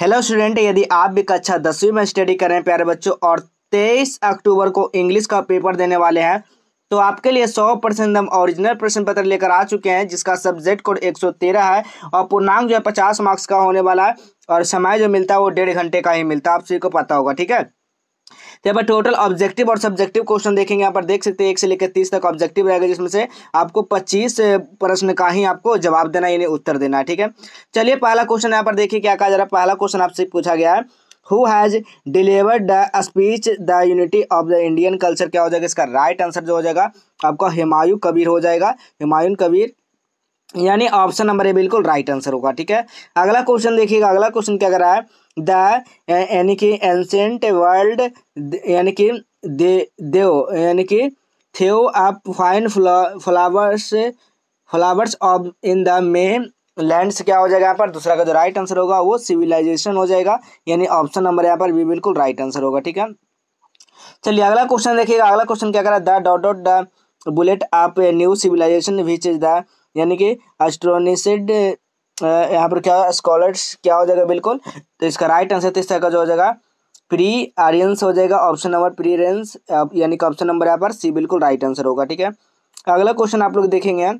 hello student यदि आप भी कक्षा दसवीं में स्टडी कर रहे हैं प्यारे बच्चों और 23 अक्टूबर को इंग्लिश का पेपर देने वाले हैं तो आपके लिए 100 परसेंट हम ओरिजिनल प्रश्न पत्र लेकर आ चुके हैं जिसका सब्जेक्ट कोड 113 है और पूर्णांक जो है 50 मार्क्स का होने वाला है और समय जो मिलता है वो डेढ़ घंटे का ही मिलता है आप सभी को पता होगा ठीक है तो यहाँ पर टोटल ऑब्जेक्टिव और सब्जेक्टिव क्वेश्चन देखेंगे यहाँ पर देख सकते हैं एक से लेकर तीस तक ऑब्जेक्टिव रहेगा जिसमें से आपको पच्चीस प्रश्न का ही आपको जवाब देना यानी उत्तर देना है ठीक है चलिए पहला क्वेश्चन यहाँ पर देखिए क्या कहा जा रहा है पहला क्वेश्चन आपसे पूछा गया है who has deliver the speech the unity of the Indian culture क्या हो जाएगा इसका राइट right आंसर जो हो जाएगा आपका हिमायू कबीर हो जाएगा हिमायून कबीर यानी ऑप्शन नंबर ए बिल्कुल राइट आंसर होगा ठीक है अगला क्वेश्चन देखिएगा अगला क्वेश्चन क्या कर रहा है द यानी कि एंशेंट वर्ल्ड यानी कि दे देव यानी कि थियो आप fine flowers flowers of in the may land क्या हो जाएगा यहाँ पर दूसरा का जो राइट आंसर होगा वो सिविलाइजेशन हो जाएगा यानी ऑप्शन नंबर यहाँ पर भी बिल्कुल राइट आंसर होगा ठीक है चलिए अगला क्वेश्चन देखिएगा अगला क्वेश्चन क्या कर रहा है the dot dot the bullet आप new civilization which is the यानी कि एस्ट्रोनिसिड यहाँ पर क्या स्कॉलर्स क्या हो जाएगा बिल्कुल तो इसका राइट आंसर तो का जो हो जाएगा प्री आर्यंस हो जाएगा ऑप्शन नंबर प्री रेंस यानी कि ऑप्शन नंबर यहाँ पर सी बिल्कुल राइट आंसर होगा ठीक है अगला क्वेश्चन आप लोग देखेंगे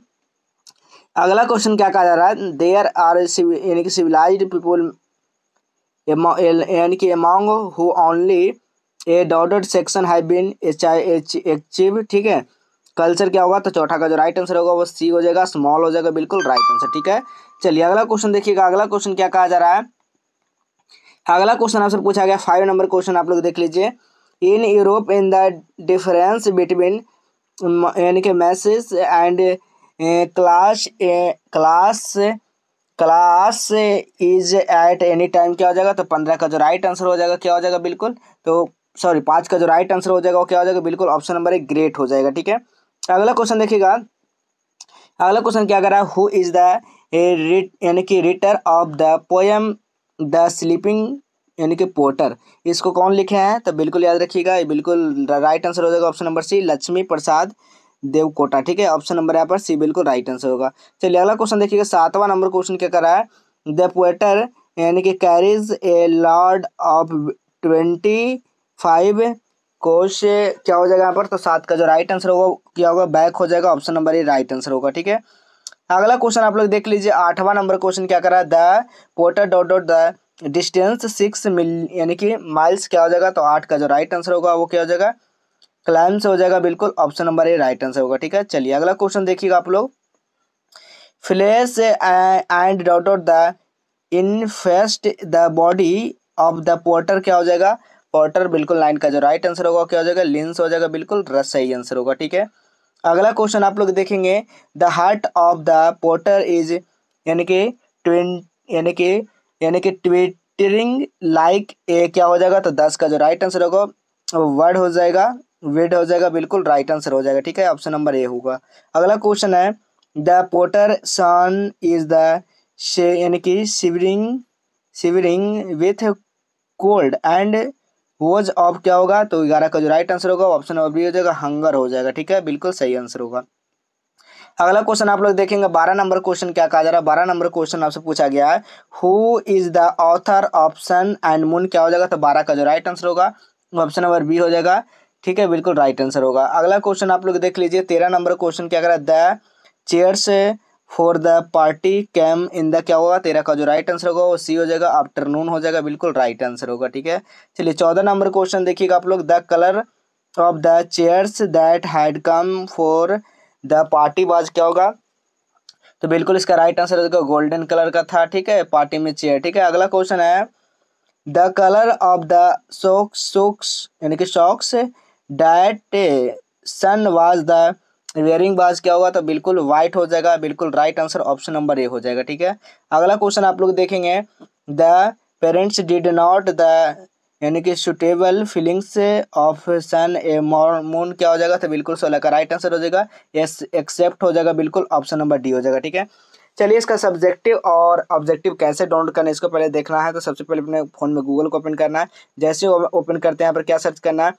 अगला क्वेश्चन क्या कहा जा रहा है देयर आर यानी कि सिविलाइज पीपुल यानी कि among who only a dotted section have been achieve ठीक है कल्चर क्या होगा तो चौथा का जो राइट आंसर होगा वो सी हो जाएगा स्मॉल हो जाएगा बिल्कुल राइट आंसर ठीक है चलिए अगला क्वेश्चन देखिएगा अगला क्वेश्चन क्या कहा जा रहा है अगला क्वेश्चन आपसे पूछा गया फाइव नंबर क्वेश्चन आप लोग देख लीजिए in Europe in the difference between यानी कि message and class class class is at any time क्या हो जाएगा तो पंद्रह का जो राइट आंसर हो जाएगा क्या हो जाएगा बिल्कुल तो सॉरी पाँच का जो राइट आंसर हो जाएगा वो क्या हो जाएगा बिल्कुल ऑप्शन नंबर एक ग्रेट हो जाएगा ठीक है अगला क्वेश्चन देखिएगा अगला क्वेश्चन क्या कर रहा है हु इज़ द यानी कि writer of the poem the sleeping यानी कि पोर्टर इसको कौन लिखे हैं तो बिल्कुल याद रखिएगा बिल्कुल राइट आंसर हो जाएगा option number C Laxmi Prasad Devkota ठीक है ऑप्शन नंबर यहाँ पर सी बिल्कुल राइट आंसर होगा चलिए अगला क्वेश्चन देखिएगा सातवां नंबर क्वेश्चन क्या कर रहा है द पोएटर यानी कि carries a load of twenty five kos क्या हो जाएगा यहाँ पर तो सात का जो राइट आंसर होगा क्या होगा बैक हो जाएगा option number A right answer होगा ठीक है अगला क्वेश्चन आप लोग देख लीजिए आठवां नंबर क्वेश्चन क्या कर रहा है the porter dot dot the distance six mile यानी कि माइल्स क्या हो जाएगा तो आठ का जो राइट आंसर होगा वो क्या हो जाएगा क्लाइम्स हो जाएगा बिल्कुल option number A right answer होगा ठीक है चलिए अगला क्वेश्चन देखिएगा आप लोग flies and dot dot the infest the body of the porter क्या हो जाएगा पॉटर बिल्कुल नाइन का जो राइट आंसर होगा क्या हो जाएगा लिंस हो जाएगा बिल्कुल रस सही आंसर होगा ठीक है अगला क्वेश्चन आप लोग देखेंगे the heart of the porter is यानी कि ट्वें यानी कि यानी कि ट्विटरिंग लाइक ए क्या हो जाएगा तो दस का जो राइट आंसर होगा वर्ड हो जाएगा वेड हो जाएगा बिल्कुल राइट आंसर हो जाएगा ठीक है ऑप्शन नंबर ए होगा अगला क्वेश्चन है the porter son is the यानी कि shivering shivering with cold and was of क्या होगा तो ग्यारह का जो राइट आंसर होगा ऑप्शन नंबर बी हो जाएगा हंगर हो जाएगा ठीक है बिल्कुल सही आंसर होगा अगला क्वेश्चन आप लोग देखेंगे बारह नंबर क्वेश्चन क्या कहा जा रहा है बारह नंबर क्वेश्चन आपसे पूछा गया है who is the author of sun and moon क्या हो जाएगा तो बारह का जो राइट आंसर होगा ऑप्शन नंबर बी हो जाएगा ठीक है बिल्कुल राइट आंसर होगा अगला क्वेश्चन आप लोग देख लीजिए तेरह नंबर क्वेश्चन क्या कर रहा है the chairs for the party came in the क्या होगा तेरा का जो राइट आंसर होगा वो सी हो जाएगा आफ्टरनून हो जाएगा बिल्कुल राइट आंसर होगा ठीक है चलिए चौदह नंबर क्वेश्चन देखिएगा आप लोग the colour of the chairs that had come for the party was क्या होगा तो बिल्कुल इसका राइट आंसर होगा गोल्डन कलर का था ठीक है पार्टी में चेयर ठीक है अगला क्वेश्चन है the colour of the socks socks यानी कि socks that son was the रिवेयरिंग बाज क्या होगा तो बिल्कुल व्हाइट हो जाएगा बिल्कुल right answer option number A हो जाएगा ठीक है अगला क्वेश्चन आप लोग देखेंगे the parents did not the यानी कि suitable feelings of son a मॉर्मून क्या हो जाएगा तो बिल्कुल सोलह का राइट आंसर हो जाएगा यस एक्सेप्ट हो जाएगा बिल्कुल ऑप्शन नंबर डी हो जाएगा ठीक है चलिए इसका सब्जेक्टिव और ऑब्जेक्टिव कैसे डाउनलोड करना है इसको पहले देखना है तो सबसे पहले अपने फ़ोन में गूगल को ओपन करना है जैसे ओपन करते हैं यहाँ पर क्या सर्च करना है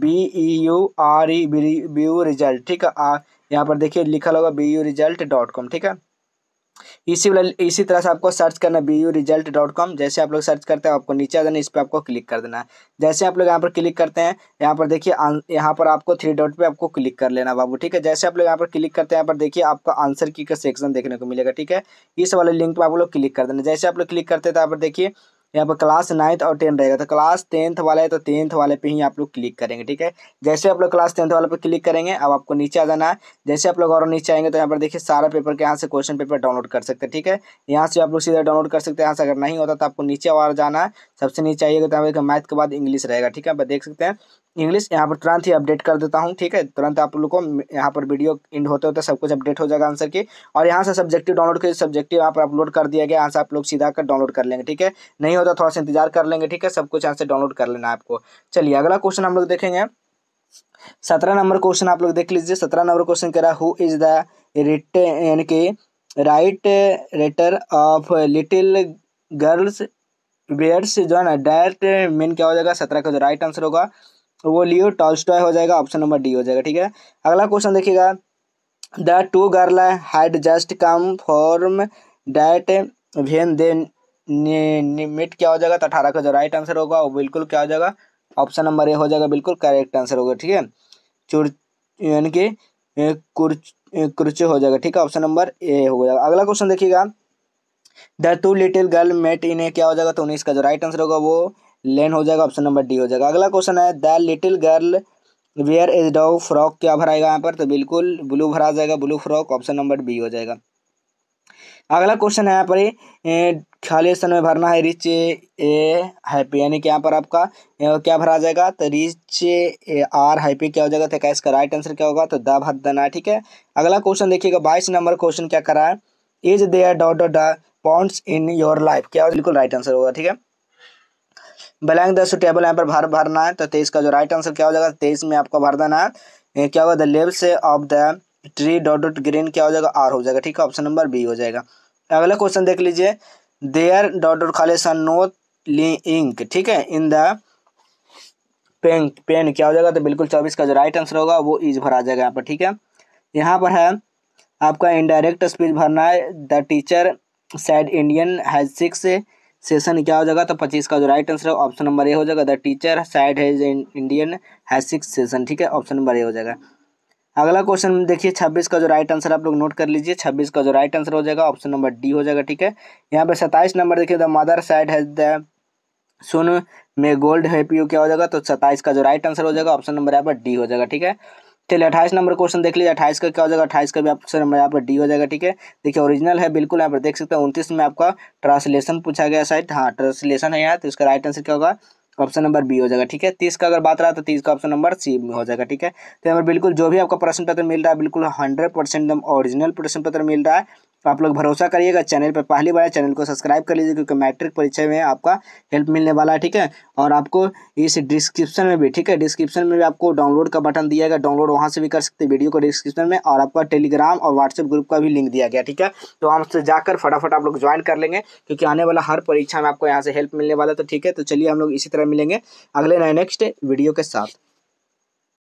B E U R E B U result ठीक है आ यहाँ पर देखिए लिखा होगा B U result dot com ठीक है इसी इसी तरह से आपको सर्च करना है B U result dot com जैसे आप लोग सर्च करते हैं आपको नीचे आ जाना इस पर आपको क्लिक कर देना है जैसे आप लोग यहाँ पर क्लिक करते हैं यहाँ पर देखिए यहाँ पर आपको थ्री डॉट पे आपको क्लिक कर लेना बाबू ठीक है जैसे आप लोग यहाँ पर क्लिक करते हैं यहाँ पर देखिए आपका आंसर की का सेक्शन देखने को मिलेगा ठीक है इस वाले लिंक पर आप लोग क्लिक कर देना जैसे आप लोग क्लिक करते हैं तो यहाँ पर देखिए यहाँ पर क्लास नाइन्थ और टेन रहेगा तो क्लास टेंथ वाले तो टेंथ वाले पे ही आप लोग क्लिक करेंगे ठीक है जैसे आप लोग क्लास टेंथ वाले पे क्लिक करेंगे अब आपको नीचे आ जाना है जैसे आप लोग और नीचे आएंगे तो यहाँ पर देखिए सारा पेपर के यहाँ से क्वेश्चन पेपर डाउनलोड कर सकते हैं ठीक है यहाँ से आप लोग सीधा डाउनलोड कर सकते हैं यहाँ से अगर नहीं होता तो आपको नीचे और जाना है सबसे नीचे आइएगा तो यहाँ पर मैथ के बाद इंग्लिश रहेगा ठीक है आप देख सकते हैं इंग्लिश यहाँ पर तुरंत ही अपडेट कर देता हूँ ठीक है तुरंत आप लोग को यहाँ पर वीडियो इंड होते होते सब कुछ अपडेट हो जाएगा आंसर की और यहाँ से सब्जेक्टिव डाउनलोड कर सब्जेक्टिव यहाँ पर अपलोड कर दिया गया यहाँ से आप लोग सीधा कर डाउनलोड कर लेंगे ठीक है नहीं होता थोड़ा तो सा इंतजार कर लेंगे ठीक है सब कुछ यहाँ से डाउनलोड कर लेना आपको चलिए अगला क्वेश्चन हम लोग देखेंगे सत्रह नंबर क्वेश्चन आप लोग देख लीजिए सत्रह नंबर क्वेश्चन कह रहा हु इज द रिट यानी कि right writer of little girls wears जो है ना डायरेक्ट मेन क्या हो जाएगा सत्रह का जो राइट आंसर होगा तो वो लियो टॉल्स्टॉय हो जाएगा ऑप्शन नंबर डी हो जाएगा ठीक है अगला क्वेश्चन देखिएगा the two girl had just come from that when they निमिट क्या हो जाएगा तो अठारह का जो राइट आंसर होगा वो बिल्कुल क्या हो जाएगा ऑप्शन नंबर ए हो जाएगा बिल्कुल करेक्ट आंसर होगा ठीक है चुर यानी कि कुर्च हो जाएगा ठीक है ऑप्शन नंबर ए हो जाएगा अगला क्वेश्चन देखिएगा the two little girl met in a क्या हो जाएगा तो उन्नीस का जो राइट आंसर होगा वो लेन हो जाएगा ऑप्शन नंबर डी हो जाएगा अगला क्वेश्चन है the little girl where is do frock क्या भराएगा यहाँ पर तो बिल्कुल ब्लू भरा जाएगा blue frock option number B हो जाएगा अगला क्वेश्चन है यहाँ पर खाली स्थान में भरना है रिच ए हैप्पी यानी कि यहाँ पर आपका क्या भरा जाएगा तो रिच ए आर हैप्पी क्या हो जाएगा तो क्या इसका राइट आंसर क्या होगा तो द भर देना ठीक है अगला क्वेश्चन देखिएगा बाईस नंबर क्वेश्चन क्या करा है is there dot dot the points in your life क्या बिल्कुल राइट आंसर होगा ठीक है ब्लैंक द टेबल यहाँ पर भर भरना है तो तेईस का जो राइट आंसर क्या हो जाएगा तेईस में आपको भर देना है क्या होगा the leaves of the tree dot dot green क्या हो जाएगा आर हो जाएगा ठीक है ऑप्शन नंबर बी हो जाएगा अगला क्वेश्चन देख लीजिए देयर डॉट डॉट खाले सन नो ली इंक ठीक है इन द पेन पेन क्या हो जाएगा तो बिल्कुल चौबीस का जो राइट आंसर होगा वो इज भर आ जाएगा यहाँ पर ठीक है यहाँ पर है आपका इनडायरेक्ट स्पीच भरना है the teacher said Indian has six session क्या हो जाएगा तो पच्चीस का जो राइट आंसर है ऑप्शन नंबर ए हो जाएगा the teacher said has Indian has six session ठीक है ऑप्शन नंबर ए हो जाएगा अगला क्वेश्चन देखिए छब्बीस का जो राइट आंसर आप लोग नोट कर लीजिए छब्बीस का जो राइट आंसर हो जाएगा ऑप्शन नंबर डी हो जाएगा ठीक है यहाँ पे सत्ताईस नंबर देखिए the mother said has the sun में गोल्ड हैप्पी क्या हो जाएगा तो सत्ताईस का जो राइट आंसर हो जाएगा ऑप्शन नंबर यहाँ पर डी हो जाएगा ठीक है चलिए अट्ठाईस नंबर क्वेश्चन देख लीजिए अट्ठाईस का क्या हो जाएगा अट्ठाईस का भी ऑप्शन नंबर यहाँ पर डी हो जाएगा ठीक है देखिए ओरिजिनल है बिल्कुल यहाँ पर देख सकते हैं उनतीस में आपका ट्रांसलेशन पूछा गया साइड हाँ ट्रांसलेशन है यहाँ तो इसका राइट आंसर क्या होगा ऑप्शन नंबर बी हो जाएगा ठीक है तीस का अगर बात रहा तो तीस का ऑप्शन नंबर सी हो जाएगा ठीक है तो यहाँ पर बिल्कुल जो भी आपका प्रश्न पत्र मिल रहा है बिल्कुल हंड्रेड परसेंट एकदम ओरिजिनल प्रश्न पत्र मिल रहा है तो आप लोग भरोसा करिएगा चैनल पर पहली बार चैनल को सब्सक्राइब कर लीजिए क्योंकि मैट्रिक परीक्षा में आपका हेल्प मिलने वाला है ठीक है और आपको इस डिस्क्रिप्शन में भी ठीक है डिस्क्रिप्शन में भी आपको डाउनलोड का बटन दिया गया डाउनलोड वहाँ से भी कर सकते हैं वीडियो को डिस्क्रिप्शन में और आपका टेलीग्राम और व्हाट्सएप ग्रुप का भी लिंक दिया गया ठीक है तो हम उससे जाकर फटाफट आप लोग ज्वाइन कर लेंगे क्योंकि आने वाला हर परीक्षा में आपको यहाँ से हेल्प मिलने वाला तो ठीक है तो चलिए हम लोग इसी तरह मिलेंगे अगले नए नेक्स्ट वीडियो के साथ